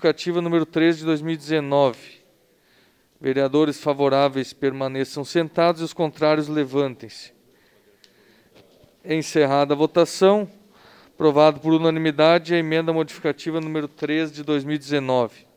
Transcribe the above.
justificativa número 3 de 2019. Vereadores favoráveis permaneçam sentados e os contrários levantem-se. Encerrada a votação, aprovado por unanimidade a emenda modificativa número 3 de 2019.